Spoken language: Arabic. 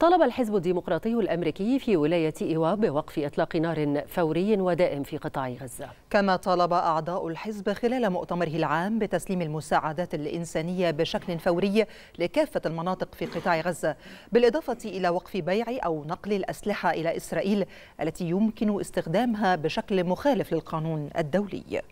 طلب الحزب الديمقراطي الأمريكي في ولاية إيوا بوقف إطلاق نار فوري ودائم في قطاع غزة كما طلب أعضاء الحزب خلال مؤتمره العام بتسليم المساعدات الإنسانية بشكل فوري لكافة المناطق في قطاع غزة بالإضافة إلى وقف بيع أو نقل الأسلحة إلى إسرائيل التي يمكن استخدامها بشكل مخالف للقانون الدولي